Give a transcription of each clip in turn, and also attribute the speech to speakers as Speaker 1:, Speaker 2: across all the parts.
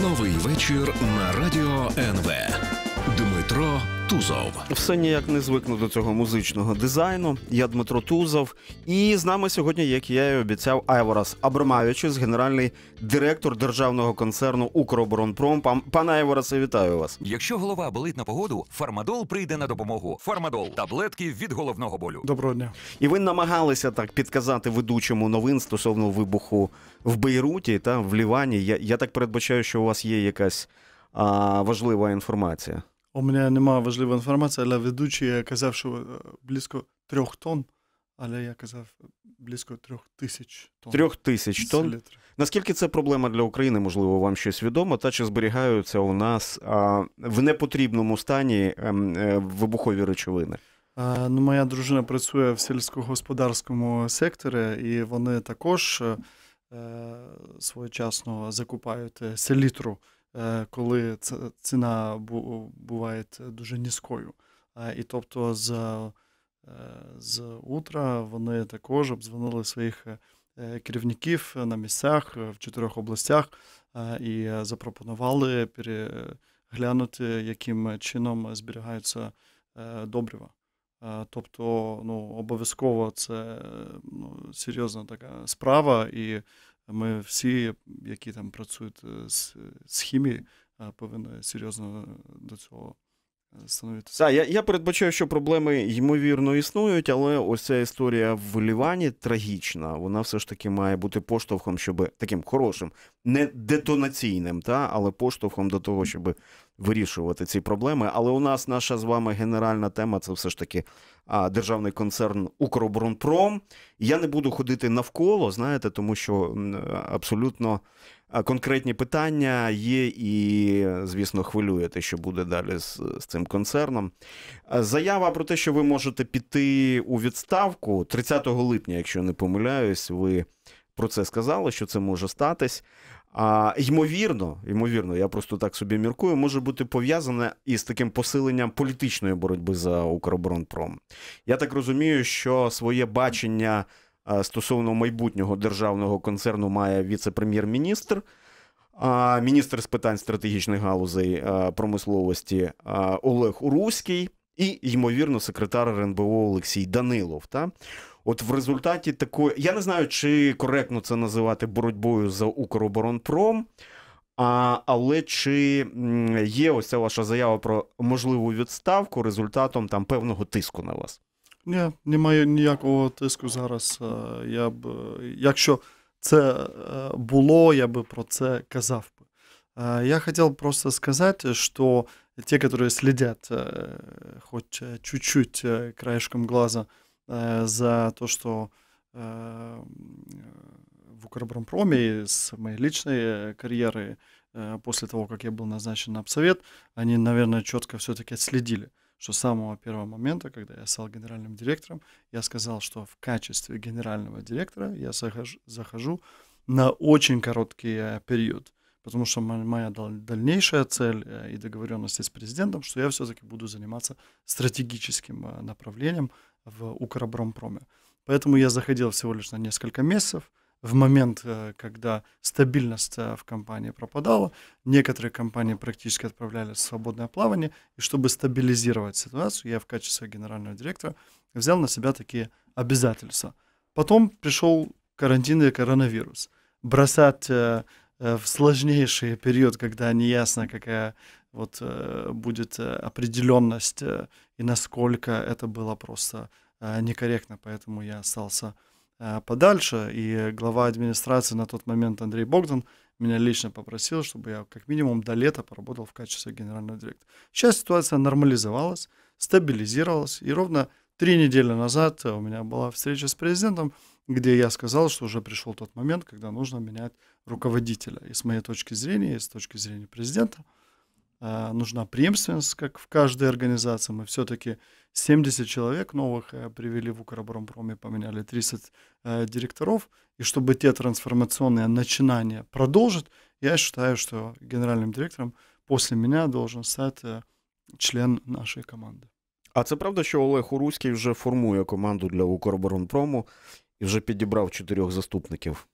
Speaker 1: Новий вечір на радіо НВ. Дмитро Тузов. Все ніяк не звикну до цього музичного дизайну. Я Дмитро Тузов, і з нами сьогодні, як я і обіцяв, Айворас Абрамавичус, генеральний директор державного концерну Укроборонпром. Пане Айворасе, вітаю вас. Якщо голова болить на погоду, фармадол прийде на допомогу. Фармадол
Speaker 2: таблетки від головного болю. Доброго дня.
Speaker 1: І ви намагалися так підказати ведучому новин стосовно вибуху в Бейруті та в Лівані. Я, я так передбачаю, що у вас є якась а, важлива інформація.
Speaker 2: У мене немає важливої інформації, але ведучий я казав, що е, близько трьох тонн, але я казав е, близько трьох тисяч тонн. Трьох тисяч тонн.
Speaker 1: Наскільки це проблема для України, можливо, вам щось відомо, та чи зберігаються у нас а, в непотрібному стані а, ем, е, вибухові речовини?
Speaker 2: А, ну, Моя дружина працює в сільськогосподарському секторі, і вони також своєчасно закупають селітру. Е, коли ціна буває дуже низькою. Е, і тобто з е, з утра вони також обзвонили своїх керівників на місцях в чотирьох областях і запропонували переглянути, яким чином зберігаються добрива. Тобто, ну обов'язково це ну, серйозна така справа, і ми всі, які там працюють е, з, з хімією, е, повинні серйозно до цього. Е, становитися.
Speaker 1: Так, я я передбачаю, що проблеми ймовірно існують, але ось ця історія в Лівані трагічна. Вона все ж таки має бути поштовхом, щоб таким хорошим, не детонаційним, та але поштовхом до того, щоб вирішувати ці проблеми. Але у нас наша з вами генеральна тема це все ж таки а, державний концерн Укроборонпром. Я не буду ходити навколо, знаєте, тому що абсолютно конкретні питання є, і, звісно, хвилюєте, що буде далі з, з цим концерном. Заява про те, що ви можете піти у відставку 30 липня, якщо не помиляюсь, ви. Про це сказали, що це може статись. А, Ймовірно, ймовірно, я просто так собі міркую, може бути пов'язане із таким посиленням політичної боротьби за Укроборонпром. Я так розумію, що своє бачення е, стосовно майбутнього державного концерну має віце-прем'єр-міністр, е, міністр з питань стратегічних галузей е, промисловості Олег Уруський і, ймовірно, секретар РНБО Олексій Данилов. Та? От в результаті такої, я не знаю, чи коректно це називати боротьбою за Укроборонпром, а, але чи є ось ця ваша заява про можливу відставку результатом там певного тиску
Speaker 2: на вас? Ні, немає ніякого тиску зараз. Е, я б, Якщо це е, було, я би про це казав. би. Е, я хотел просто сказати, що ті, які следят хоч чуть-чуть краешком глаза Э, за то, что э, в Укроборонпроме с моей личной карьеры э, после того, как я был назначен на обсовет, они, наверное, четко все-таки отследили, что с самого первого момента, когда я стал генеральным директором, я сказал, что в качестве генерального директора я захожу, захожу на очень короткий период, потому что моя дальнейшая цель э, и договоренность с президентом, что я все-таки буду заниматься стратегическим э, направлением, в Укробромпроме. Поэтому я заходил всего лишь на несколько месяцев. В момент, э, когда стабильность э, в компании пропадала, некоторые компании практически отправлялись в свободное плавание. И чтобы стабилизировать ситуацию, я в качестве генерального директора взял на себя такие обязательства. Потом пришел карантин и коронавирус. Бросать э, в сложнейший период, когда неясно, какая вот э, будет э, определенность э, и насколько это было просто некорректно, поэтому я остался подальше, и глава администрации на тот момент Андрей Богдан меня лично попросил, чтобы я как минимум до лета поработал в качестве генерального директора. Сейчас ситуация нормализовалась, стабилизировалась, и ровно три недели назад у меня была встреча с президентом, где я сказал, что уже пришел тот момент, когда нужно менять руководителя. И с моей точки зрения, и с точки зрения президента – а, нужна преемственность, как в каждой организации. Мы все-таки 70 человек новых э, привели в Укроборомпроме, поменяли 30 э, директоров. И чтобы те трансформационные начинания продолжить, я считаю, что генеральным директором после меня должен стать э, член нашей команды.
Speaker 1: А це правда, що Олег Уруський уже формует команду для Укроборонпрому и уже подобрал четырех заступников?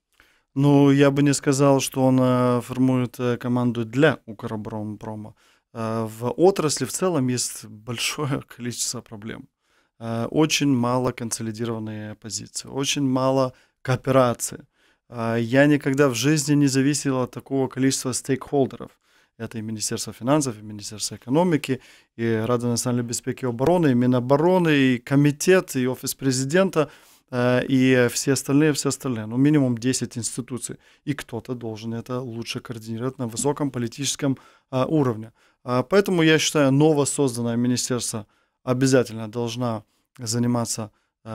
Speaker 2: Ну, я бы не сказал, что он э, формует э, команду для Укробромпрома. Э, в отрасли в целом есть большое количество проблем. Очень мало консолидированные позиции, очень мало кооперации. Я никогда в жизни не зависел от такого количества стейкхолдеров. Это и Министерство финансов, и Министерство экономики, и Рада национальной безопасности и обороны, и Минобороны, и комитет, и офис президента – Э, и все остальные, все остальные, ну минимум 10 институций. И кто-то должен это лучше координировать на высоком политическом э, уровне. Э, поэтому я считаю, новосозданное министерство обязательно должна заниматься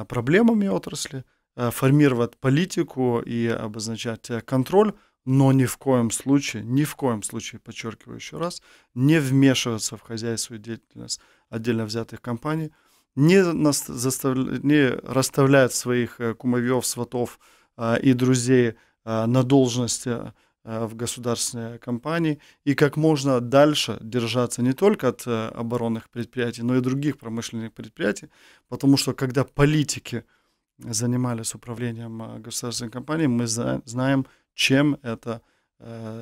Speaker 2: проблемами отрасли, формировать политику и обозначать контроль, но ни в коем случае, ни в коем случае, подчеркиваю еще раз, не вмешиваться в хозяйственную деятельность отдельно взятых компаний – не, нас не расставлять своих э, кумовьев, сватов а, и друзей а, на должности а, в государственной компании и как можно дальше держаться не только от э, оборонных предприятий, но и других промышленных предприятий, потому что когда политики занимались управлением государственной компанией, мы знаем, чем это Е,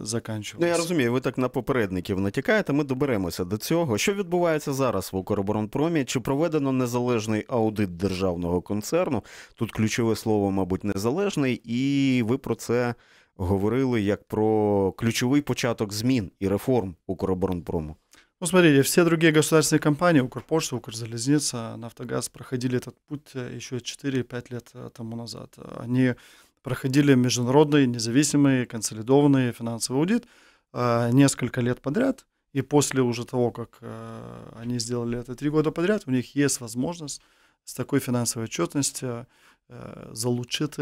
Speaker 2: закінчувалися. Ну, я
Speaker 1: розумію, ви так на попередників натякаєте. Ми доберемося до цього. Що відбувається зараз в Укроборонпромі? Чи проведено незалежний аудит державного концерну? Тут ключове слово, мабуть, незалежний, і ви про це говорили як про ключовий початок змін і реформ Укроборонпрому.
Speaker 2: Ну, смотрите, все другі государственные компанії, Укрпошта, Укрзалізниця, Нафтогаз, проходили этот путь э, еще 4-5 лет э, тому назад. Они проходили международный независимый консолидованный финансовый аудит э, несколько лет подряд. И после уже того, как э, они сделали это три года подряд, у них есть возможность с такой финансовой отчетностью э, залучить,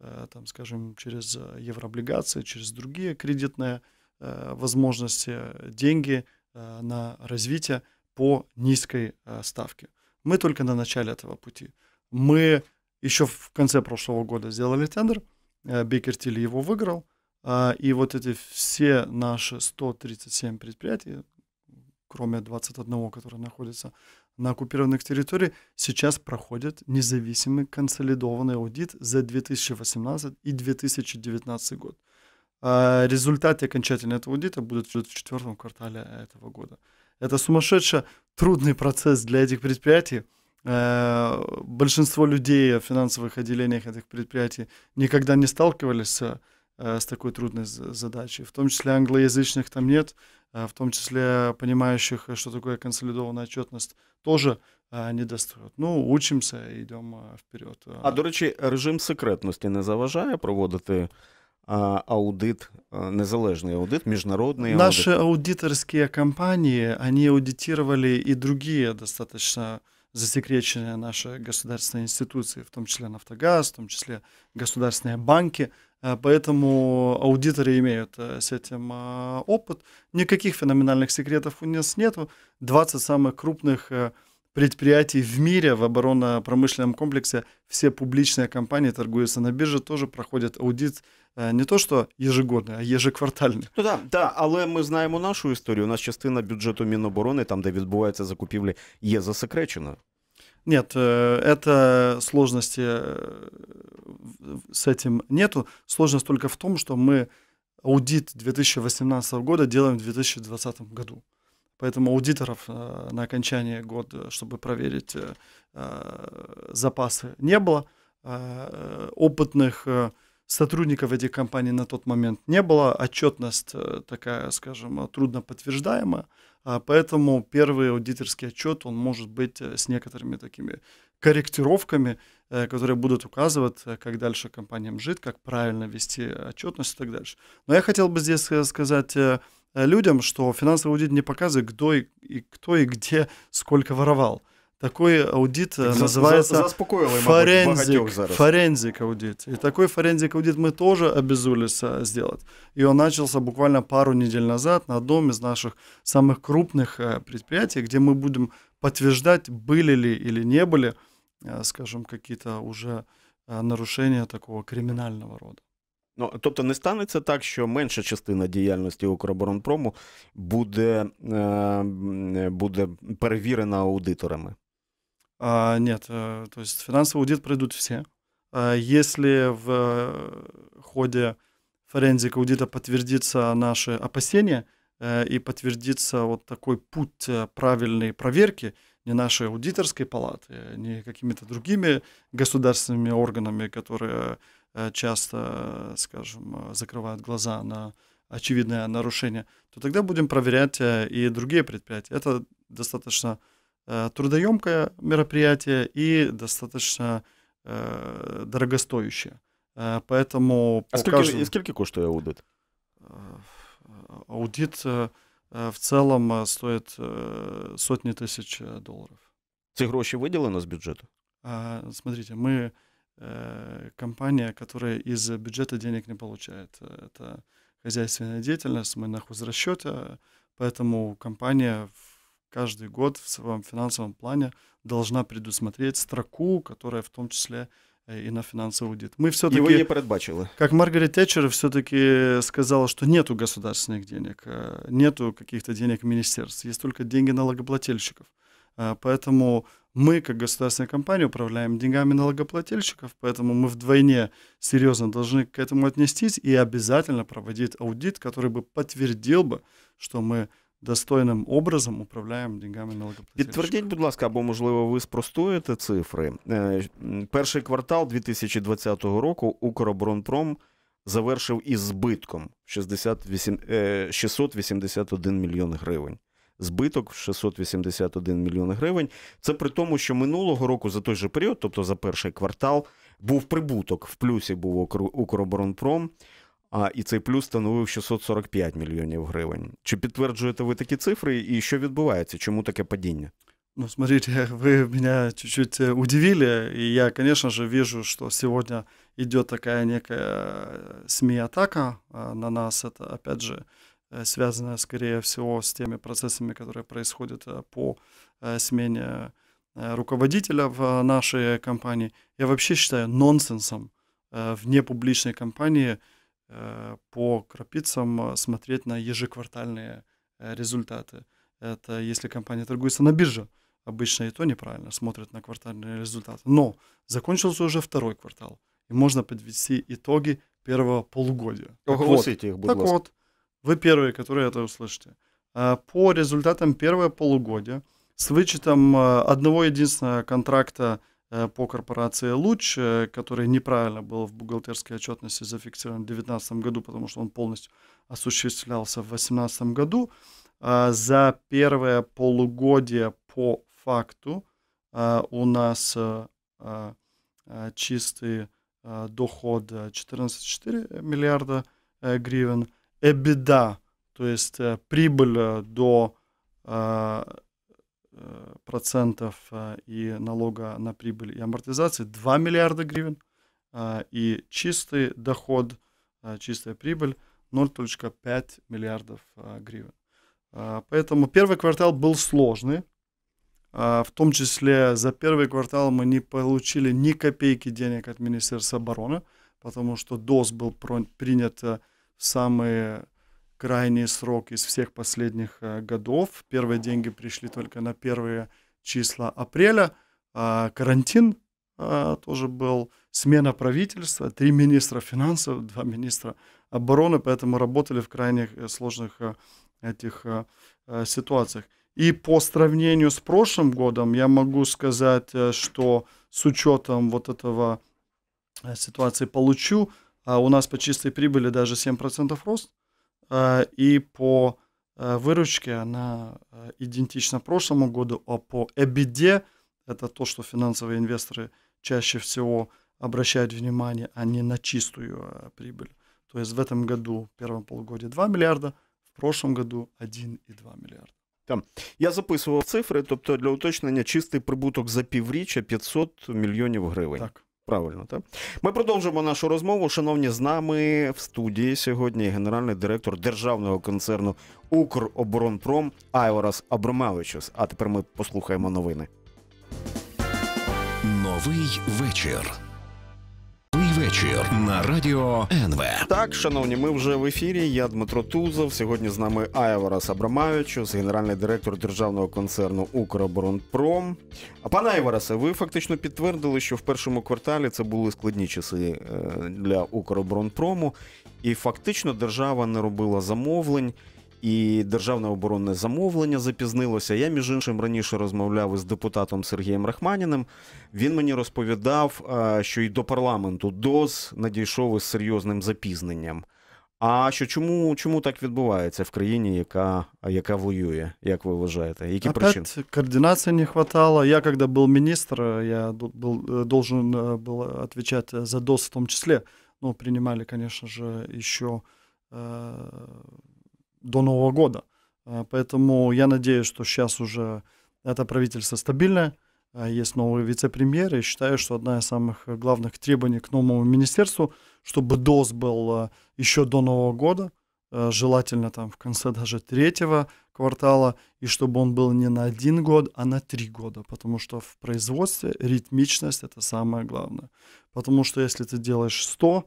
Speaker 2: э, там, скажем, через еврооблигации, через другие кредитные э, возможности деньги э, на развитие по низкой ставке. Мы только на начале этого пути. Мы еще в конце прошлого года сделали тендер, э, Бейкер Тилли его выиграл, а, и вот эти все наши 137 предприятий, кроме 21, которые находятся на оккупированных территориях, сейчас проходят независимый консолидованный аудит за 2018 и 2019 год. А, результаты окончательного этого аудита будут в четвертом квартале этого года. Это сумасшедший трудный процесс для этих предприятий, Э, большинство людей в финансовых отделениях этих предприятий никогда не сталкивались с, э, такой трудной задачей. В том числе англоязычных там нет, э, в том числе понимающих, что такое консолидованная отчетность, тоже не достають. Ну, учимся і йдемо вперед. А
Speaker 1: до речи режим секретности не заважає проводити а, аудит, независимый аудит, международный аудит? Наши
Speaker 2: аудиторские компании они аудитировали и другие достаточно засекреченные наши государственные институции, в том числе «Нафтогаз», в том числе государственные банки. Э, поэтому аудиторы имеют э, с этим э, опыт. Никаких феноменальных секретов у нас нет. 20 самых крупных предприятий в мире в оборонно-промышленном комплексе все публичные компании торгуются на бирже, тоже проходят аудит э, не то что ежегодний, а ежеквартальний.
Speaker 1: Ну так, да, але ми знаємо нашу історію. У нас частина бюджету Міноборони, там де відбуваються закупівлі, є засекречена.
Speaker 2: Нет, э, это сложности э, с этим нету. Сложность только в том, что мы аудит 2018 года делаем в 2020 году. Поэтому аудиторов э, на окончании года, чтобы проверить э, э, запасы, не было. Опытных сотрудников этих компаний на тот момент не было, отчетность такая, скажем, трудно подтверждаемая, а поэтому первый аудиторский отчет, он может быть с некоторыми такими корректировками, которые будут указывать, как дальше компаниям жить, как правильно вести отчетность и так дальше. Но я хотел бы здесь сказать Э, людям, что финансовый аудит не показывает, кто и, и, кто и где сколько воровал. Такой аудит э, так называется за, форензик, форензик аудит. И такой форензик аудит мы тоже обязулись сделать. И он начался буквально пару недель назад на одном из наших самых крупных э, предприятий, где мы будем подтверждать, были ли или не были, скажем, какие-то уже нарушения такого криминального рода.
Speaker 1: Ну, тобто не станеться так, що менша частина діяльності Укроборонпрому буде буде перевірена аудиторами?
Speaker 2: А, Нет, э, то есть финансовый аудит пройдут все. А, если в э, ходе форензик аудита подтвердится наши опасения э, и подтвердится вот такой путь правильной проверки, не нашей аудиторской палаты, не какими-то другими государственными органами, которые Э, часто, скажем, э, закрывают глаза на очевидное нарушение, то тогда будем проверять э, и другие предприятия. Это достаточно трудоемкое мероприятие и достаточно дорогостоящее. Поэтому... А сколько, каждому... сколько
Speaker 1: коштует аудит?
Speaker 2: Аудит в целом стоит сотни тысяч долларов. Ці гроші виділено з бюджета? А, смотрите, мы Э, компания, которая из бюджета денег не получает. Это хозяйственная деятельность, мы на хозрасчете, поэтому компания каждый год в своем финансовом плане должна предусмотреть строку, которая в том числе э, и на финансовый аудит. Мы все-таки, Его не предбачили. Как Маргарет Тэтчер все-таки сказала, что нету государственных денег, э, нету каких-то денег министерств, есть только деньги налогоплательщиков. Поэтому мы, как государственная компания, управляем деньгами налогоплательщиков, поэтому мы вдвойне серьезно должны к этому отнестись и обязательно проводить аудит, который бы подтвердил бы, что мы достойным образом управляем деньгами налогоплательщиків. Підтвердіть, будь ласка, або можливо, ви спростуєте
Speaker 1: цифри. Перший квартал 2020 року Укроборонпром завершив із збитком 68, 681 мільйон гривень. збиток 681 мільйон гривень. Це при тому, що минулого року за той же період, тобто за перший квартал, був прибуток в плюсі був Укроборонпром. А і цей плюс становив 645 мільйонів гривень. Чи підтверджуєте ви такі цифри, і що відбувається? Чому таке падіння?
Speaker 2: Ну, смотрите, ви мене чуть-чуть э, удивили, і я, звісно ж, вижу, що сьогодні йде така некая э, СМІ атака э, на нас. Это, опять же, Э, связанная, скорее всего, с теми процессами, которые происходят э, по э, смене руководителя в нашей компании. Я вообще считаю нонсенсом в непубличной компании по крапицам смотреть на ежеквартальные результаты. Это если компания торгуется на бирже, обычно и то неправильно смотрят на квартальные результаты. Но закончился уже второй квартал, и можно подвести итоги первого полугодия. Оголосите вот, их, будь так вот, вы первые, которые это услышите. А, по результатам первого полугодия с вычетом а, одного единственного контракта э, по корпорации «Луч», э, который неправильно был в бухгалтерской отчетности зафиксирован в 2019 году, потому что он полностью осуществлялся в 2018 году, а, за первое полугодие по факту у нас э, чистый доход 14,4 миллиарда гривен – EBITDA, то есть э, прибыль э, до э, процентов и налога на прибыль и амортизации 2 миллиарда гривен, и чистый доход, чистая прибыль 0,5 миллиардов гривен. Поэтому первый квартал был сложный, в том числе за первый квартал мы не получили ни копейки денег от Министерства обороны, потому что ДОС был принят самый крайний срок из всех последних э, годов. Первые деньги пришли только на первые числа апреля. А карантин а, тоже был, смена правительства, три министра финансов, два министра обороны, поэтому работали в крайне э, сложных э, этих ситуациях. И по сравнению с прошлым годом я могу сказать, что с учетом вот этого ситуации получу а у нас по чистой прибыли даже 7% рост, а, и по а, выручке она а, идентична прошлому году, а по EBITD это то, что финансовые инвесторы чаще всего обращают внимание, а не на чистую прибыль. То есть в этом году, в первом полугодии 2 миллиарда, в прошлом году 1,2
Speaker 1: миллиарда. Там. Я записував цифри, тобто для уточнення чистий прибуток за півріччя 500 мільйонів гривень. Так. Правильно, так ми продовжимо нашу розмову. Шановні з нами в студії сьогодні генеральний директор державного концерну Укроборонпром Айворас Абромавичус. А тепер ми послухаємо новини. Новий вечір вечір на радіо НВ. Так, шановні, ми вже в ефірі. Я Дмитро Тузов. Сьогодні з нами Айварас Абрамавичус, генеральний директор державного концерну Укроборонпром. А пане Айварасе, ви фактично підтвердили, що в першому кварталі це були складні часи е, для Укроборонпрому, і фактично держава не робила замовлень і державне оборонне замовлення запізнилося. Я, між іншим, раніше розмовляв із депутатом Сергієм Рахманіним. Він мені розповідав, е, що й до парламенту ДОЗ надійшов із серйозним запізненням. А що чому чому так відбувається в країні, яка яка воює, як ви вважаєте? Які Опять причини?
Speaker 2: координации не вистачало. Я коли був министр, я был, е, должен е, был отвечать за ДОС в тому числі. Ну, принимали, звісно ж, еще до Нового года. А, поэтому я надеюсь, что сейчас уже это правительство стабильное, а, есть новый вице-премьер, и считаю, что одна из самых главных требований к новому министерству, чтобы ДОС был а, еще до Нового года, желательно там в конце даже третьего квартала, и чтобы он был не на один год, а на три года, потому что в производстве ритмичность – это самое главное. Потому что если ты делаешь 100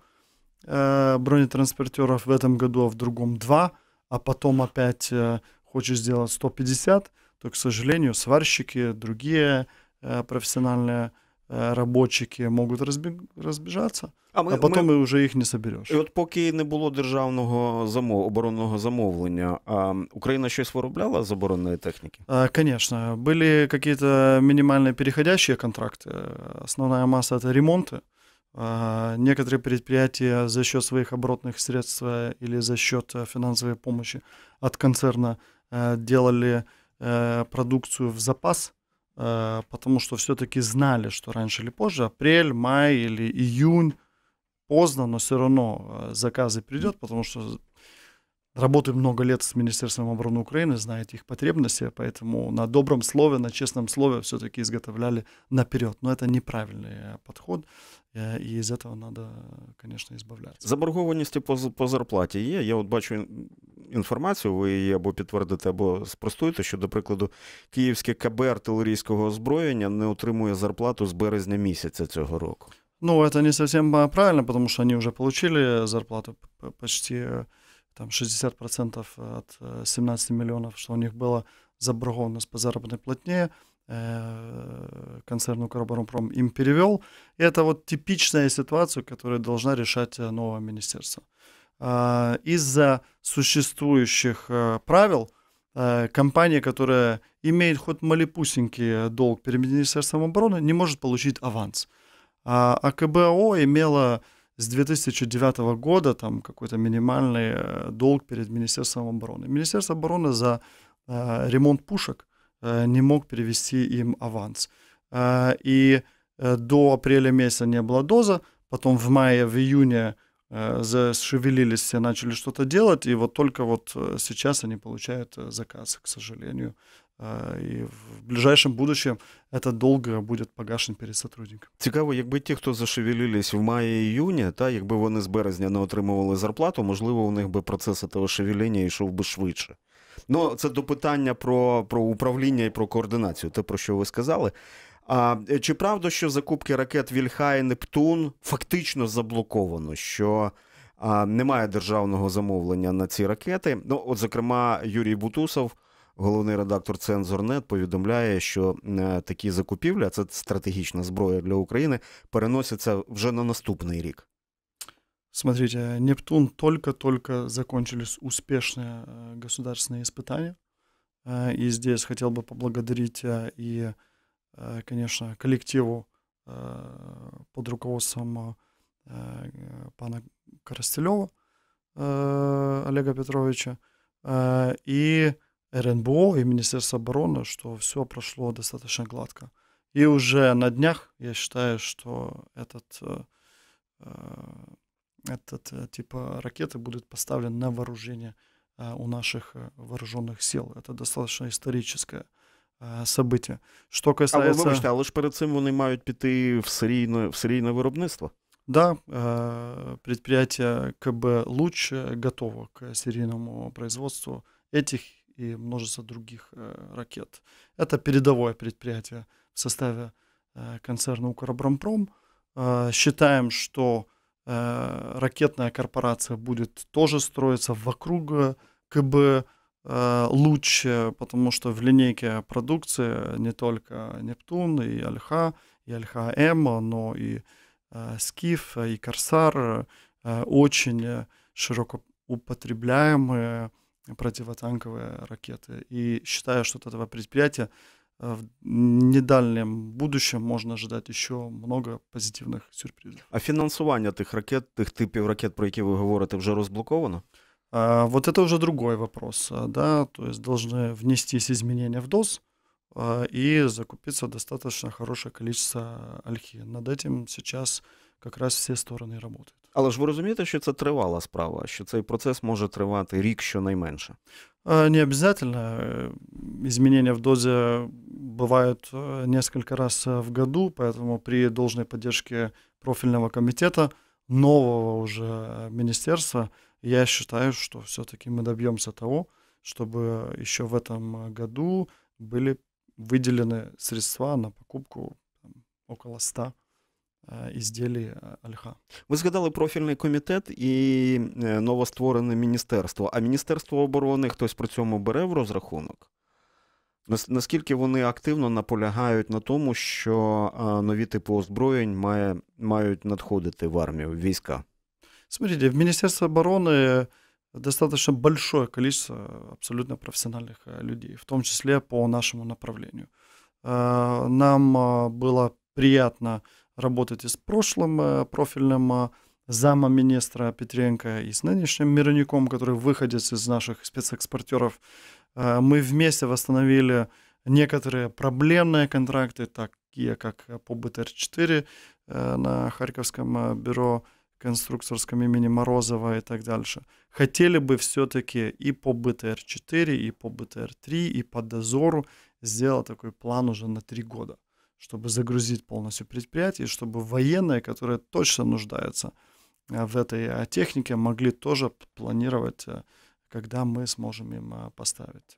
Speaker 2: э, бронетранспортеров в этом году, а в другом 2 – а потом опять э, хочешь сделать 150, то, к сожалению, сварщики, другие э, профессиональные э, рабочие могут розбіг... розбіжатися, а, ми, а потім ми... вже їх не собереш.
Speaker 1: І от поки не було державного замов... оборонного замовлення, а Україна щось виробляла з оборонної техніки?
Speaker 2: Звісно, були якісь мінімальні переходящі контракти. Основна маса це ремонти. А, некоторые предприятия за счет своих оборотных средств э, или за счет э, финансовой помощи от концерна э, делали продукцию в запас, потому что все-таки знали, что раньше или позже, апрель, май или июнь, поздно, но все равно заказы придет, потому что работаю много лет с Министерством обороны Украины, знаете их потребности, поэтому на добром слове, на честном слове все-таки изготовляли наперед. Но это неправильный э, подход, э, и из этого надо, конечно, избавляться.
Speaker 1: Заборгованістю по, по зарплаті є. Я от бачу інформацію, ви її або підтвердите, або спростуєте, що, до прикладу, київське КБ артилерійського озброєння не отримує зарплату з березня місяця цього року.
Speaker 2: Ну, это не совсем правильно, потому что они уже получили зарплату почти э, там 60% э, от 17 э, миллионов, что у них было заборгованность по заработной платне, э, концерну «Укроборонпром» им перевел. И это вот типичная ситуация, которую должна решать новое министерство. А, из-за существующих правил компания, которая имеет хоть малепусенький долг перед Министерством обороны, не может получить аванс. А АКБО имела с 2009 года там какой-то минимальный э, долг перед Министерством обороны. Министерство обороны за э, ремонт пушек э, не мог перевести им аванс. Э, и э, до апреля месяца не было доза, потом в мае, в июне э, зашевелились все, начали что-то делать, и вот только вот э, сейчас они получают э, заказ, к сожалению. І в ближайшем будущем это долго буде погашен перед сотрудником.
Speaker 1: Цікаво, якби ті, хто зашевелились в маї іюні, та якби вони з березня не отримували зарплату, можливо, у них би процес того шевеління йшов би швидше. Ну, це до питання про, про управління і про координацію, те про що ви сказали. А е, чи правда, що закупки ракет Вільха і Нептун фактично заблоковано? що... А немає державного замовлення на ці ракети. Ну, от, зокрема, Юрій Бутусов головний редактор «Цензор.нет» повідомляє, що такі закупівлі, а це стратегічна зброя для України, переносяться вже на наступний рік.
Speaker 2: Смотрите, Нептун только-только закончились успешные э, государственные испытания. Э, и здесь хотел бы поблагодарить э, и, конечно, коллективу под руководством пана Коростелева Олега Петровича и РНБО и Министерство обороны, что все прошло достаточно гладко. И уже на днях я считаю, что этот, э, э, этот э, типа ракеты будет поставлен на вооружение у наших вооруженных сил. Это достаточно историческое событие. Что касается, а вы вибачте,
Speaker 1: а лишь перед этим они мають піти в серійне, в серийное виробництво.
Speaker 2: Да, предприятие КБ «Луч» готово к серийному производству этих и множество других э, ракет. Это передовое предприятие в составе э, концерна «Укробрампром». Э, считаем, что э, ракетная корпорация будет тоже строиться вокруг э, КБ э, «Луч», потому что в линейке продукции не только «Нептун» и «Альха», и «Альха-М», но и э, «Скиф», и «Корсар» э, очень э, широко употребляемые противотанковые ракеты. И считаю, что от этого предприятия э, в недальнем будущем можно ожидать ще много позитивных сюрпризов.
Speaker 1: А финансирование этих ракет, этих типов ракет, про які
Speaker 2: вы говорите, уже розблоковано? А, вот это уже другой вопрос, э, да, то есть должны внестись изменения в ДОС а, э, и закупиться достаточно хорошее количество альхи. Над этим сейчас как раз все стороны работают.
Speaker 1: Але ж ви розумієте, що це тривала справа, що цей процес може тривати рік щонайменше?
Speaker 2: Не обязательно. Изменения в дозе бывают несколько раз в году, поэтому при должной поддержке профильного комитета, нового уже министерства, я считаю, что все-таки мы добьемся того, чтобы еще в этом году были выделены средства на покупку там, около 100 Э, изделий альха. Э, Ви згадали профільний комітет і
Speaker 1: э, новостворене міністерство. А міністерство оборони хтось при цьому бере в розрахунок? Наскільки вони активно наполягають на тому, що е, нові типи озброєнь має, мають надходити в армію, в війська?
Speaker 2: Смотрите, в Міністерстві оборони достаточно большое количество абсолютно професіональних людей, в тому числі по нашому направленню. Нам было приятно работать и с прошлым э, профильным э, замом министра Петренко и с нынешним Мироником, который выходец из наших спецэкспортеров. Э, мы вместе восстановили некоторые проблемные контракты, такие как по БТР-4 на Харьковском бюро конструкторском имени Морозова и так дальше. Хотели бы все-таки и по БТР-4, и по БТР-3, и по Дозору сделать такой план уже на три года чтобы загрузить полностью предприятие, чтобы военные, которые точно нуждаются э, в этой э, технике, могли тоже планировать, э, когда мы сможем им поставить.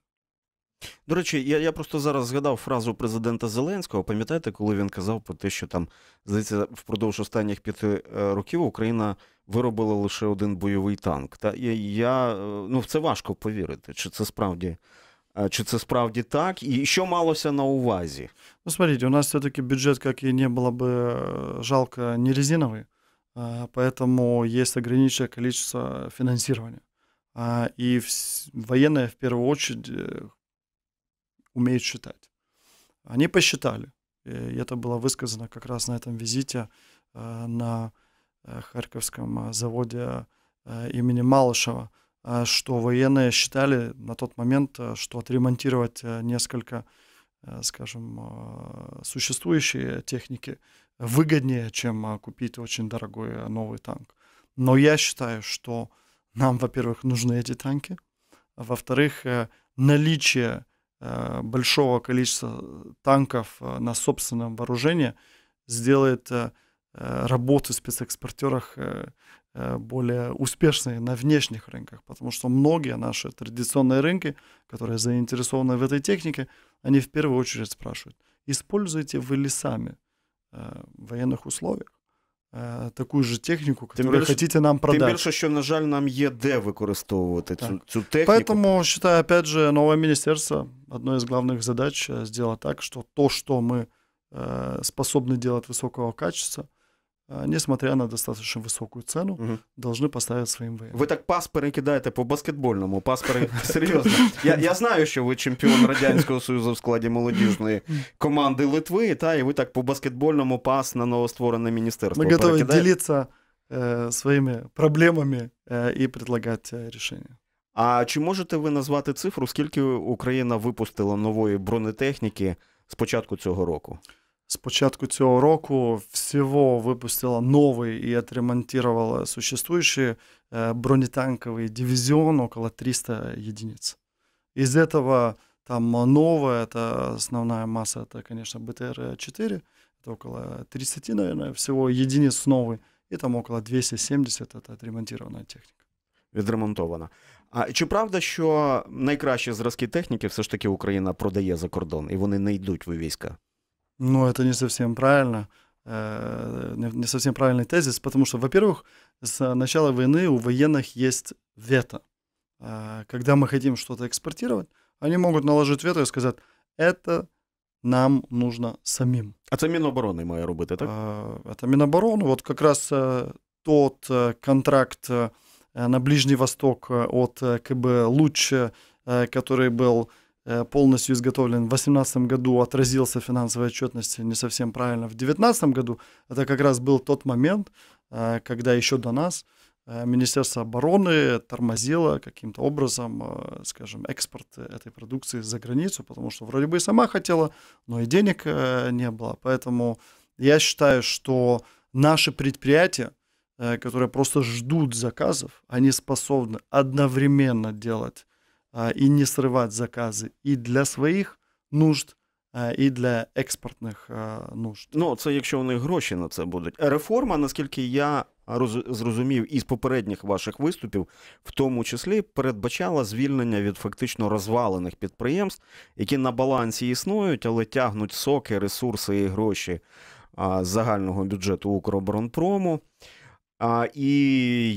Speaker 1: До речі, я я просто зараз згадав фразу президента Зеленського. Пам'ятаєте, коли він казав про те, що там здається впродовж останніх п'яти років Україна виробила лише один бойовий танк. Та я ну в це важко повірити, чи це справді а, чи
Speaker 2: це справді
Speaker 1: так, і що малося на увазі?
Speaker 2: Ну, смотрите, у нас все-таки бюджет, как и не было бы э, жалко, не резиновый, э, поэтому есть ограниченное количество финансирования. А, и военные в первую очередь э, умеют считать. Они посчитали, и это было высказано как раз на этом визите на Харьковском заводе имени Малышева – а, что военные считали на тот момент, э, что отремонтировать э, несколько, э, скажем, существующие техники выгоднее, чем купить очень дорогой новый танк. Но я считаю, что нам, во-первых, нужны эти танки, во-вторых, наличие большого количества танков на собственном вооружении сделает работу спецэкспортеров Э, более успешные на внешних рынках, потому что многие наши традиционные рынки, которые заинтересованы в этой технике, они в первую очередь спрашивают, используете вы ли сами э, в военных условиях? Э, такую же технику, которую ви хотите нам продать. Тим більше, що,
Speaker 1: на жаль, нам ЕД де эту так. цю, цю Поэтому,
Speaker 2: считаю, опять же, новое министерство, одной из главных задач сделать так, что то, что мы э, способны делать высокого качества, несмотря на достаточно высокую цену, угу. должны поставить своим воєнам.
Speaker 1: Ви так пас перекидаєте по баскетбольному. Пас пере... Я я знаю, що ви чемпіон Радянського Союзу в складі молодіжної команди Литви, та і ви так по баскетбольному пас на новостворене міністерство. Ми готові
Speaker 2: ділитися е, э, своїми проблемами е, э, і предлагати э, рішення.
Speaker 1: А чи можете ви назвати цифру, скільки Україна випустила нової бронетехніки з початку цього року? З
Speaker 2: початку цього року всього випустила новый и отремонтировала существующий бронетанковый дивизион около 300 единиц. Из этого там новая, это основная масса, это, конечно, БТР-4, это около 30, наверное, всего единиц новый, и там около 270 это отремонтированная техника.
Speaker 1: Відремонтована. А чи правда, що найкращі зразки техніки все ж таки Україна продає за кордон і вони не йдуть в війська?
Speaker 2: Но это не совсем правильно, э, не совсем правильный тезис, потому что, во-первых, с начала войны у военных есть вето. Э, когда мы хотим что-то экспортировать, они могут наложить вето и сказать, это нам нужно самим. А це Міноборони моя работа? так? Э, минобороны. Вот как раз тот контракт на Ближний Восток от КБ «Луч», который был Э, полностью изготовлен в 2018 году, отразился финансовой отчетности не совсем правильно. В 2019 году это как раз был тот момент, э, когда еще до нас э, Министерство обороны тормозило каким-то образом, скажем, экспорт этой продукции за границу, потому что вроде бы и сама хотела, но и денег не было. Поэтому я считаю, что наши предприятия, которые просто ждут заказов, они способны одновременно делать и не срывать заказы и для своих нужд, і для експортних нужд. Ну це
Speaker 1: якщо вони гроші на це будуть. Реформа, наскільки я роз... зрозумів із попередніх ваших виступів, в тому числі передбачала звільнення від фактично розвалених підприємств, які на балансі існують, але тягнуть соки, ресурси і гроші загального бюджету Укроборонпрому. А, І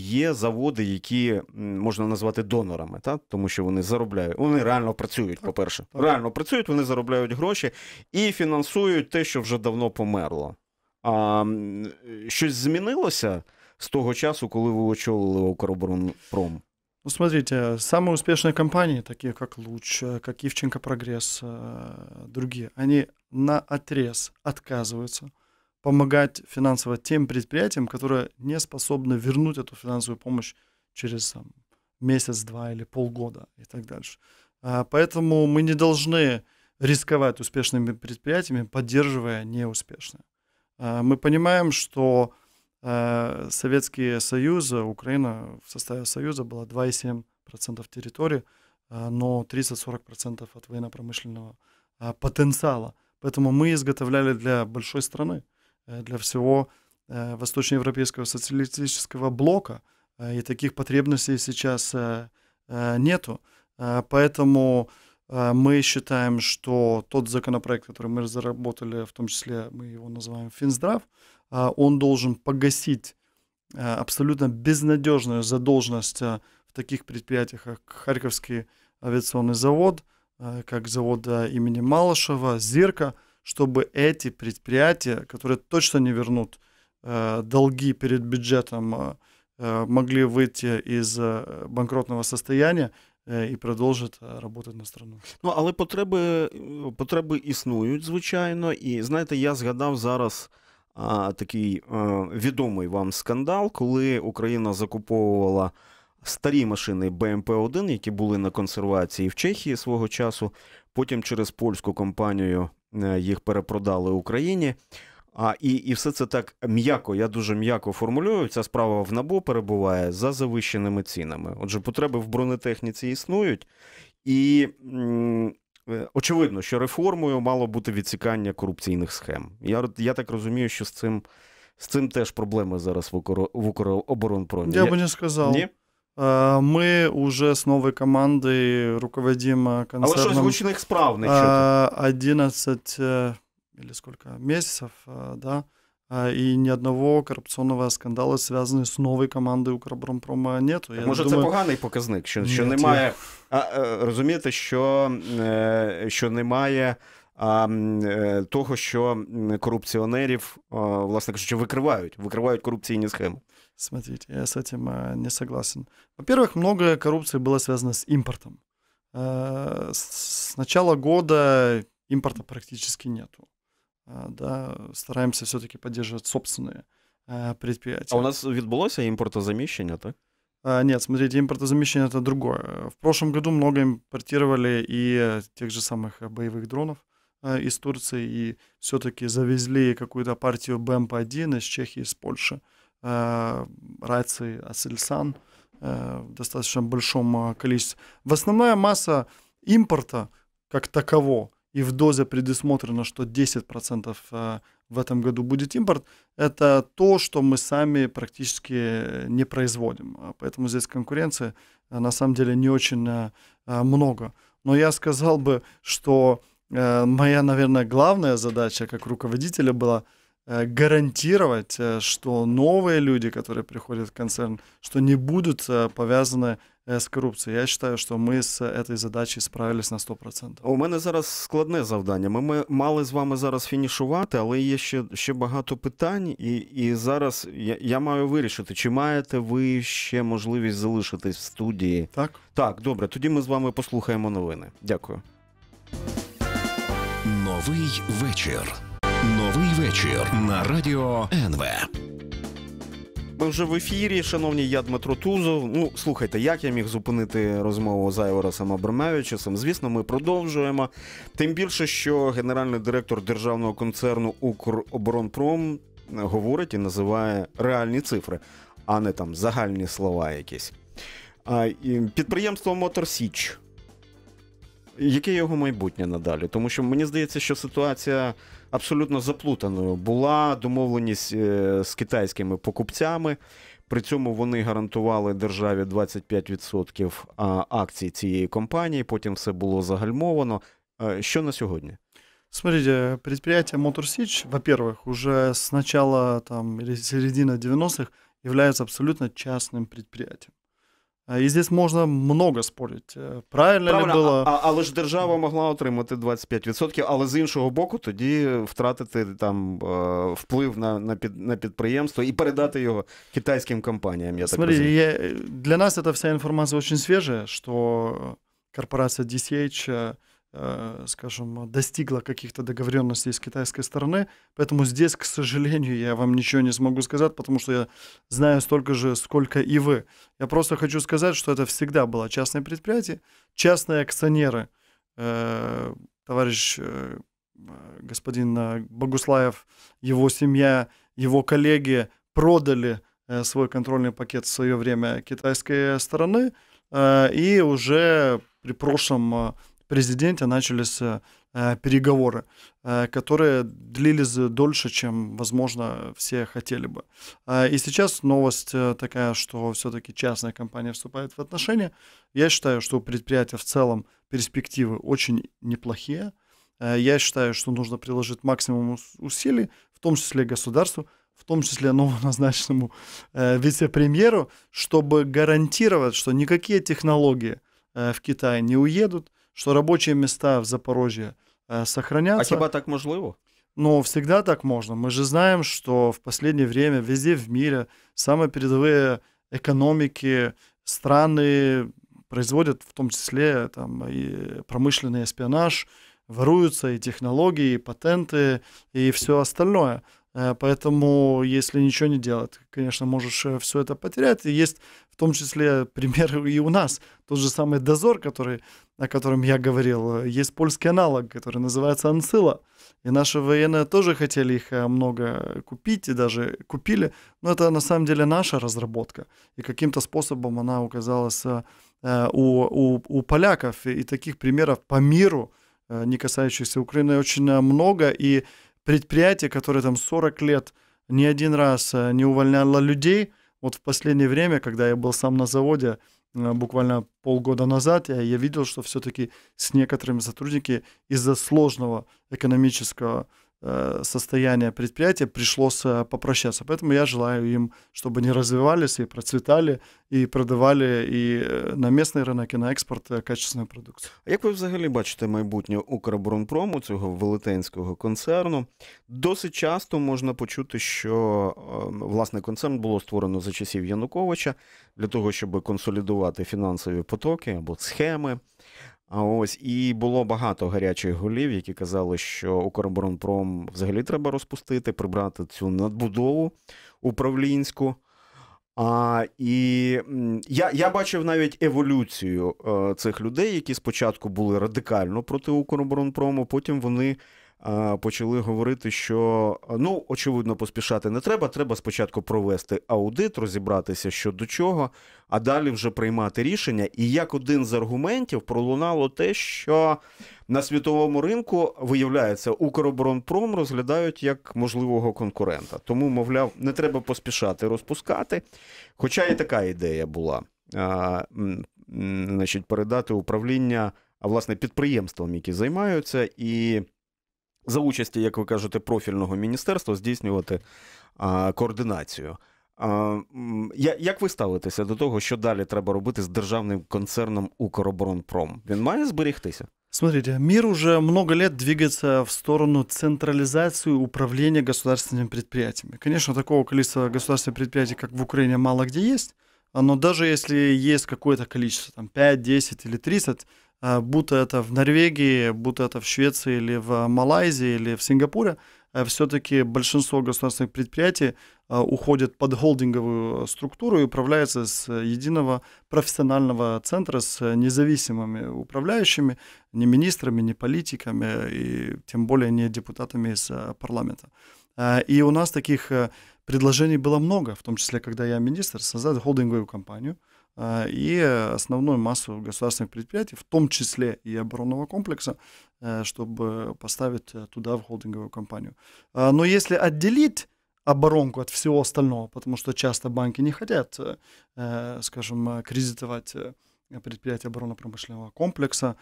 Speaker 1: є заводи, які можна назвати донорами, та? тому що вони заробляють. Вони реально працюють, по-перше, реально працюють, вони заробляють гроші і фінансують те, що вже давно померло. А, Щось змінилося з того часу, коли ви очолили Укроборонпром?
Speaker 2: Ну, смотрите, самые успешные компании, такие как Луч, э, как Ивченко Прогресс, э, другие, они на отрез отказываются помогать финансово тем предприятиям, которые не способны вернуть эту финансовую помощь через там, месяц, два или полгода и так дальше. А, поэтому мы не должны рисковать успешными предприятиями, поддерживая неуспешные. А, мы понимаем, что а, Советский Союз, Украина в составе Союза была 2,7% территории, но 30-40% от военно-промышленного потенциала. Поэтому мы изготовляли для большой страны. Э, для всего э, восточноевропейского социалистического блока, э, и таких потребностей сейчас нету. Поэтому мы считаем, что тот законопроект, который мы разработали, в том числе мы его называем Финздрав, он должен погасить абсолютно безнадежную задолженность в таких предприятиях, как Харьковский авиационный завод, как завод имени Малышева, Зирка – чтобы эти предприятия, которые точно не вернут э, долги перед бюджетом, э, э могли выйти из э, банкротного состояния, І э, продовжить э, працювати на страну. Ну але потреби е, потреби існують, звичайно. І знаєте, я згадав зараз
Speaker 1: а, такий а, е, відомий вам скандал, коли Україна закуповувала старі машини БМП-1, які були на консервації в Чехії свого часу. Потім через польську компанію Е, їх перепродали Україні. А і і все це так м'яко. Я дуже м'яко формулюю. Ця справа в набо перебуває за завищеними цінами. Отже, потреби в бронетехніці існують, і е, очевидно, що реформою мало бути відсікання корупційних схем. Я я так розумію, що з цим з цим теж проблеми зараз в Укроборонпромі. Я би не сказав. Ні?
Speaker 2: Е, ми уже з нової команди руководим концертом... А вы что, звучных справ 11 е, е, или сколько месяцев, да, и ни одного корупційного скандалу, связанного з новою командою Укробромпрома, нету. Я Може, думаю... це поганий показник, що що Нет, немає.
Speaker 1: Я... Розумієте, що що немає а, того, що корупціонерів, власне кажучи, викривають, викривають корупційні схеми.
Speaker 2: Смотрите, я с этим э, не согласен. Во-первых, много коррупции было связано с импортом. Э, с начала года импорта практически нету. Э, да, стараемся все-таки поддерживать собственные предприятия. А у
Speaker 1: нас відбулося импортозамещение, так?
Speaker 2: Нет, смотрите, импортозамещение это другое. В прошлом году много импортировали и тех же самых боевых дронов из Турции, и все-таки завезли какую-то партию БМП-1 из Чехии, из Польши. Uh, Э, Райцы, Асельсан э, в достаточно большом э, количестве. В основная масса импорта как такового и в дозе предусмотрено, что 10% в этом году будет импорт, это то, что мы сами практически не производим. А поэтому здесь конкуренции на самом деле не очень много. Но я сказал бы, что моя, наверное, главная задача как руководителя была – Э, гарантировать, э, что новые люди, которые приходят в концерн, что не будут э, повязаны з корупцією. Я вважаю, що ми з цією задачею справились на 100%. У мене зараз складне завдання. Ми, ми мали з вами зараз фінішувати, але є ще ще багато
Speaker 1: питань, і і зараз я, я маю вирішити, чи маєте ви ще можливість залишитись в студії? Так, так, добре. Тоді ми з вами послухаємо новини. Дякую. Новий вечір. Новий вечір на радіо НВ. Ми вже в ефірі, шановні, я Дмитро Тузов. Ну, слухайте, як я міг зупинити розмову з Айворосом Абрамевичусом. Звісно, ми продовжуємо. Тим більше, що генеральний директор державного концерну Укроборонпром говорить і називає реальні цифри, а не там загальні слова якісь. Підприємство Січ яке його майбутнє надалі? Тому що мені здається, що ситуація абсолютно заплутаною була домовленість е, з китайськими покупцями. При цьому вони гарантували державі 25% акцій цієї компанії. Потім все було загальмовано. Е, що на сьогодні?
Speaker 2: Смотрите, предприятие Motor Siege, во-первых, уже с начала там, или середины 90-х является абсолютно частным предприятием. І здесь можна много спорить. Правильно Правильно, ли було? А,
Speaker 1: а, але ж держава могла отримати 25%, але з іншого боку, тоді втратити там вплив на на, під, на підприємство і передати його китайським компаніям. Я Смотри, так
Speaker 2: я, для нас ця вся інформація дуже свіжа, що корпорація DCH Э, скажем, достигла каких-то договоренностей с китайской стороны. Поэтому здесь, к сожалению, я вам ничего не смогу сказать, потому что я знаю столько же, сколько и вы. Я просто хочу сказать, что это всегда было частное предприятие, частные акционеры. Э, товарищ э, господин Богуслаев, его семья, его коллеги продали свой контрольный пакет в свое время китайской стороны, и уже при прошлом президенте начались э, переговоры, э, которые длились дольше, чем, возможно, все хотели бы. А, и сейчас новость э, такая, что все-таки частная компания вступает в отношения. Я считаю, что у предприятия в целом перспективы очень неплохие. Я считаю, что нужно приложить максимум усилий, в том числе государству, в том числе новоназначенному э, вице-премьеру, чтобы гарантировать, что никакие технологии э, в Китай не уедут, что рабочие места в Запорожжі э, сохраняться. А хіба
Speaker 1: так можливо?
Speaker 2: Но ну, всегда так можно. Мы же знаем, что в последнее время везде в мире самые передовые экономики, страны производят в том числе там, и промышленный спионаж, воруются и технологии, и патенты, и все остальное. Э, поэтому, если ничего не делать, конечно, можешь э, все это потерять. И есть том числе пример и у нас. Тот же самый дозор, который, о котором я говорил, э, есть польский аналог, который называется Анцила. И наши военные тоже хотели их э, много купить и даже купили. Но это на самом деле наша разработка. И каким-то способом она оказалась э, у, у, у поляков. И таких примеров по миру, не касающихся Украины, очень много. И предприятие, которое там 40 лет ни один раз не увольняло людей – вот в последнее время, когда я был сам на заводе, э, буквально полгода назад, я, я видел, что все-таки с некоторыми сотрудники из-за сложного экономического Э, состояние предприятия пришлось э, попрощаться. Поэтому я желаю им, чтобы они развивались и процветали, и продавали і э, на місний ринок, і на експорт качественну продукцію.
Speaker 1: А як ви взагалі бачите майбутнє укрборонпрому цього велетенського концерну? Досить часто можна почути, що ем, власне концерн було створено за часів Януковича для того, щоб консолідувати фінансові потоки або схеми. А ось і було багато гарячих голів, які казали, що Укроборонпром взагалі треба розпустити, прибрати цю надбудову управлінську. А, І я я бачив навіть еволюцію е, цих людей, які спочатку були радикально проти Укроборонпрому, потім вони почали говорити, що ну очевидно поспішати не треба. Треба спочатку провести аудит, розібратися щодо чого, а далі вже приймати рішення. І як один з аргументів пролунало те, що на світовому ринку виявляється, Укроборонпром розглядають як можливого конкурента. Тому, мовляв, не треба поспішати розпускати. Хоча і така ідея була а, значить, передати управління а власне підприємствам, які займаються, і за участі, як ви кажете, профільного міністерства здійснювати а, координацію. А, я, Як ви ставитеся до того, що далі треба робити з державним концерном Укроборонпром? Він має зберігтися?
Speaker 2: Смотрите, мир уже много лет двигается в сторону централизации управления государственными предприятиями. Конечно, такого количества государственных предприятий, как в Украине, мало где есть, но даже если есть какое-то количество, там 5, 10 или 30, А, будто это в Норвегии, будто это в Швеции или в а, Малайзии или в Сингапуре, э, все-таки большинство государственных предприятий а, уходят под холдинговую э, структуру и управляется с э, единого профессионального центра с независимыми управляющими, не министрами, не политиками и тем более не депутатами из парламента. И у нас таких предложений было много, в том числе, когда я министр, создать холдинговую компанию – а, и основную массу государственных предприятий, в том числе и оборонного комплекса, э, чтобы поставить э, туда в холдинговую компанию. А, но если отделить оборонку от всего остального, потому что часто банки не хотят, э, скажем, кредитовать предприятия оборонно-промышленного комплекса,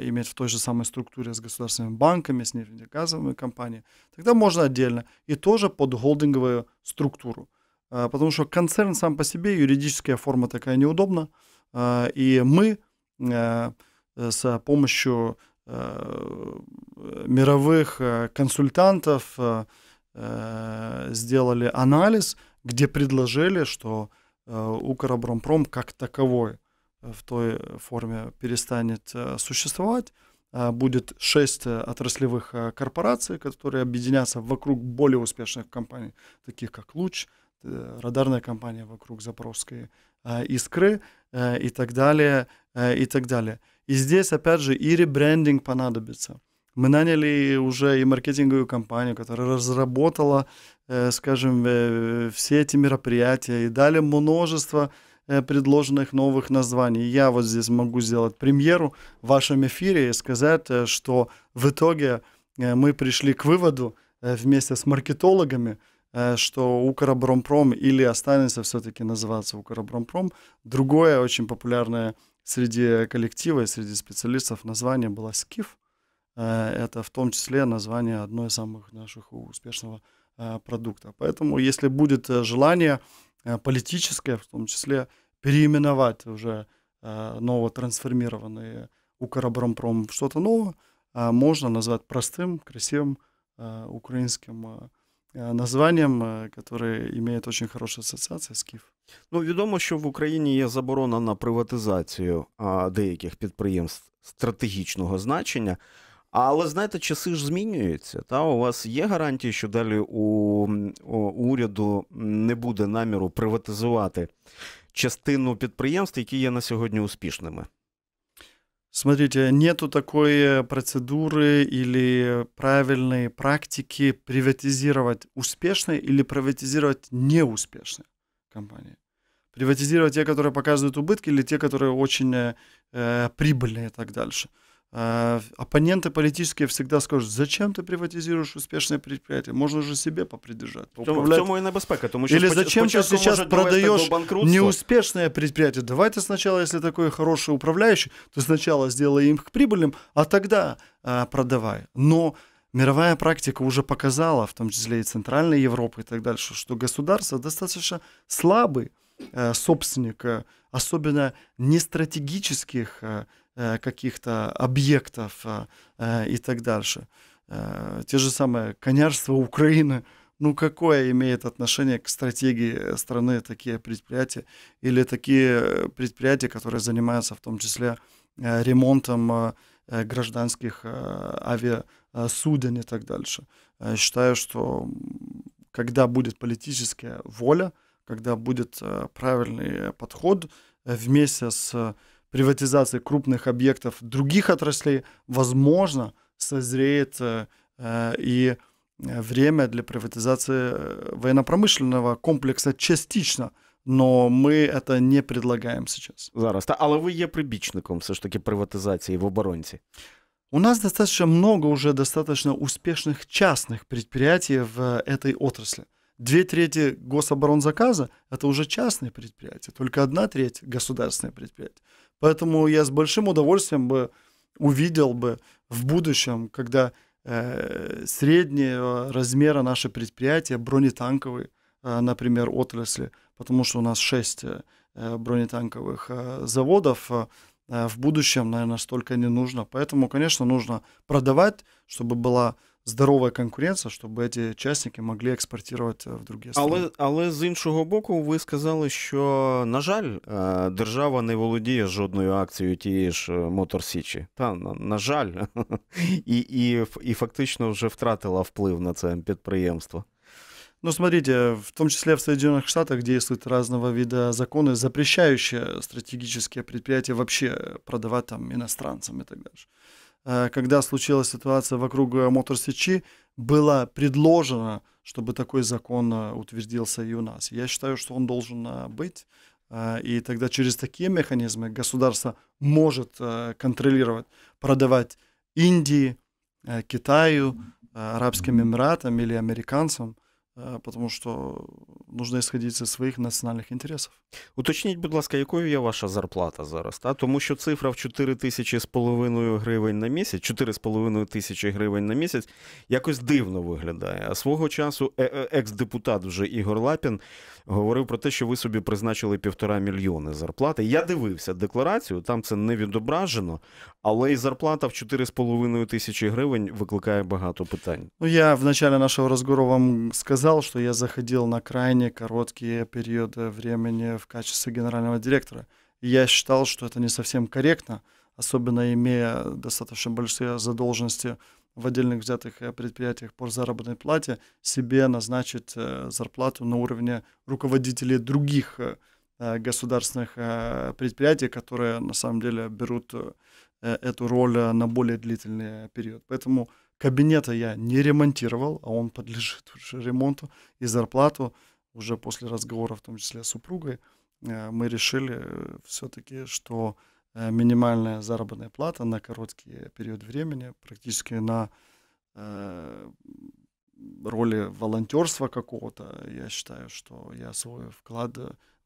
Speaker 2: иметь в той же самой структуре с государственными банками, с нефтегазовыми компаниями, тогда можно отдельно и тоже под холдинговую структуру. А, потому что концерн сам по себе, юридическая форма такая неудобна, а, и мы а, э, с помощью мировых консультантов э, сделали анализ, где предложили, что Укробромпром как таковой э, в той форме перестанет существовать. Будет шесть отраслевых корпораций, которые объединятся вокруг более успешных компаний, таких как Луч, Э, радарная компания вокруг Запорожской э, искры э, и так далее, и так далее. И здесь, опять же, и ребрендинг понадобится. Мы наняли уже и маркетинговую компанию, которая разработала, скажем, все эти мероприятия и дали множество предложенных новых названий. Я вот здесь могу сделать премьеру в вашем эфире и сказать, что в итоге мы пришли к выводу вместе с маркетологами, Э, что Укробромпром или останется все-таки называться Укробромпром. Другое очень популярное среди коллектива и среди специалистов название было «Скиф». Э, это в том числе название одной из самых наших успешного э, продукта. Поэтому, если будет желание политическое, в том числе, переименовать уже ново трансформированные Укробромпром в что-то новое, можно назвать простым, красивым украинским Е, названням, е, которое имеет очень хорошу асоціацію з Скіф. Ну, відомо, що в Україні є
Speaker 1: заборона на приватизацію деяких підприємств стратегічного значення. Але знаєте, часи ж змінюються. Та у вас є гарантії, що далі у, у уряду не буде наміру приватизувати частину
Speaker 2: підприємств, які є на сьогодні успішними. Смотрите, нету такой э, процедуры или правильной практики приватизировать успешные или приватизировать неуспешные компании. Приватизировать те, которые показывают убытки, или те, которые очень э, э прибыльные и так дальше. Э, а, оппоненты политические всегда скажут зачем ты приватизируешь успешное предприятие, можно же себе попридержать. В цьому і небезпека, Или зачем ты сейчас продаешь неуспешное предприятие? Давайте сначала, если такой хороший управляющий, то сначала сделай их прибыльным, а тогда а, продавай. Но мировая практика уже показала, в том числе и Центральной Европы и так дальше, что государство достаточно слабый а, собственник, а, особенно нестратегических а, Э, каких-то объектов а, э, и так дальше. Э, те же самые конярства Украины, ну какое имеет отношение к стратегии страны такие предприятия или такие предприятия, которые занимаются в том числе ремонтом а, гражданских а, авиасуден и так дальше. считаю, что когда будет политическая воля, когда будет правильный подход вместе с приватизации крупных объектов других отраслей, возможно, созреет э, э, и э, время для приватизации военно-промышленного комплекса частично. Но мы это не предлагаем сейчас. зараз. Та але ви є прибічником все ж таки приватизації в оборонці. У нас достаточно много уже достаточно успешных частных предприятий в этой отрасли. Две трети гособоронзаказа – это уже частные предприятия, только одна треть – государственные предприятия. Поэтому я с большим удовольствием бы увидел бы в будущем, когда э, среднего размера наши предприятия бронетанковые, э, например, отрасли, потому что у нас 6 э, бронетанковых э, заводов, э, в будущем, наверное, столько не нужно. Поэтому, конечно, нужно продавать, чтобы была здорова конкуренція, щоб ці частники могли експортувати э, в другі страни. Але
Speaker 1: але з іншого боку, ви сказали, що на жаль, е, держава не володіє жодною акцією тієї ж Мотор е, Січі. Та на, на жаль, і, і, і фактично вже втратила вплив на це підприємство.
Speaker 2: Ну, смотрите, в том числе в Соединенных Штатах действуют разного вида законы, запрещающие стратегические предприятия вообще продавать там иностранцам и так далее. Э, когда случилась ситуация вокруг э, моторсечи, было предложено, чтобы такой закон э, утвердился и у нас. Я считаю, что он должен быть, и тогда через такие механизмы государство может контролировать, продавать Индии, Китаю, Арабским Эмиратам или американцам Э, потому що нужно ісходити зі своїх національних інтересів. Уточніть, будь ласка, якою є
Speaker 1: ваша зарплата зараз? Та? Тому що цифра в 4 тисячі з половиною гривень на місяць, 4 з половиною тисячі гривень на місяць, якось дивно виглядає. А свого часу е, е, екс-депутат вже Ігор Лапін говорив про те, що ви собі призначили півтора мільйони зарплати. Я дивився декларацію, там це не відображено, але і зарплата в 4,5 тисячі гривень викликає багато питань.
Speaker 2: Ну, я в начале нашого разговора вам сказал, что я заходив на крайне короткие периоды времени в качестве генерального директора. я считал, що это не совсем корректно, особенно имея достаточно большие задолженности в отдельных взятых э, предприятиях по заработной плате себе назначить э, зарплату на уровне руководителей других э, государственных предприятий, которые на самом деле берут эту роль на более длительный период. Поэтому кабинета я не ремонтировал, а он подлежит уже ремонту и зарплату уже после разговора, в том числе с супругой, мы решили все-таки, что Э, минимальная заработная плата на короткий период времени, практически на э, роли волонтерства какого-то, я считаю, что я свой вклад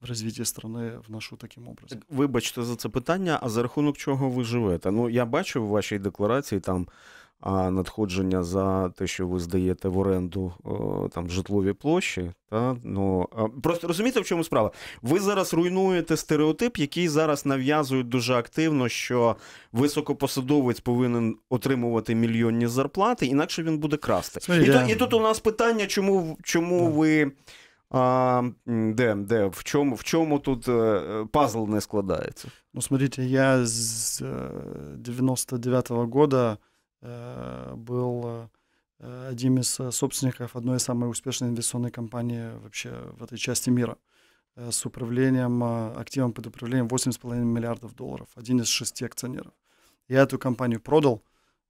Speaker 2: в развитие страны вношу таким образом.
Speaker 1: Вибачте за це питання. А за рахунок чого ви живете? Ну я бачу в вашій декларації там а надходження за те, що ви здаєте в оренду там житлові площі. Та ну Просто розумієте, в чому справа? Ви зараз руйнуєте стереотип, який зараз нав'язують дуже активно, що високопосадовець повинен отримувати мільйонні зарплати, інакше він буде красти. Це, і, я... тут, і тут у нас питання, чому чому да. ви. А, Де, де, в чому в чому тут е, пазл не складається?
Speaker 2: Ну, смотрите, я з 99 е, -го года Э, был э, одним из э, собственников одной из самых успешных инвестиционных компаний вообще в этой части мира с управлением, активом под управлением 8,5 миллиардов долларов, один из шести акционеров. Я эту компанию продал,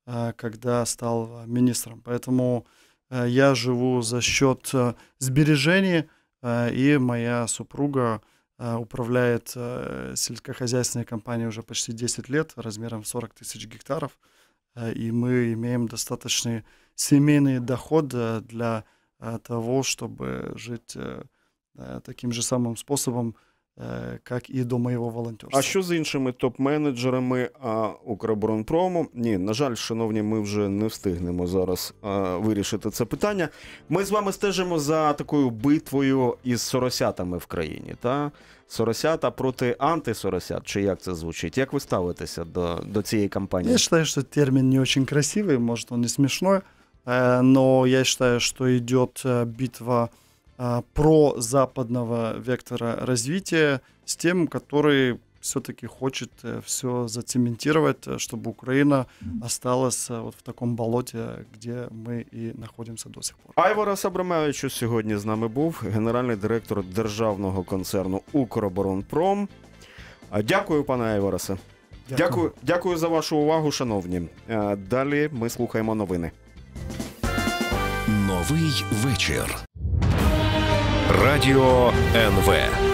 Speaker 2: когда стал министром. Поэтому я живу за счет сбережений, и моя супруга управляет сельскохозяйственной компанией уже почти 10 лет размером 40 тысяч гектаров – Э, и мы имеем достаточный семейный доход э, для э, того, чтобы жить таким же самым способом, Е, як і до моєго волонтерства. А
Speaker 1: що з іншими топ-менеджерами а, Укроборонпрому? Ні, на жаль, шановні, ми вже не встигнемо зараз а, вирішити це питання. Ми з вами стежимо за такою битвою із соросятами в країні. Та соросята проти антисоросят, чи як це звучить? Як ви ставитеся до до цієї кампанії? Я
Speaker 2: вважаю, що термін не дуже красивий, може, він не смішний, але э, я вважаю, що йде битва а, про западного вектора развития с тем, который все-таки хочет э, все зацементировать, э, чтобы Украина осталась э, вот в такому болоті, де ми і знаходимося до сих пор.
Speaker 1: Айвора Сабрамевичу сьогодні з нами був генеральний директор державного концерну Укроборонпром. Дякую, пане Айворасе. Дякую. дякую, дякую за вашу увагу, шановні. Далі ми слухаємо новини. Новий вечір. Радио НВ.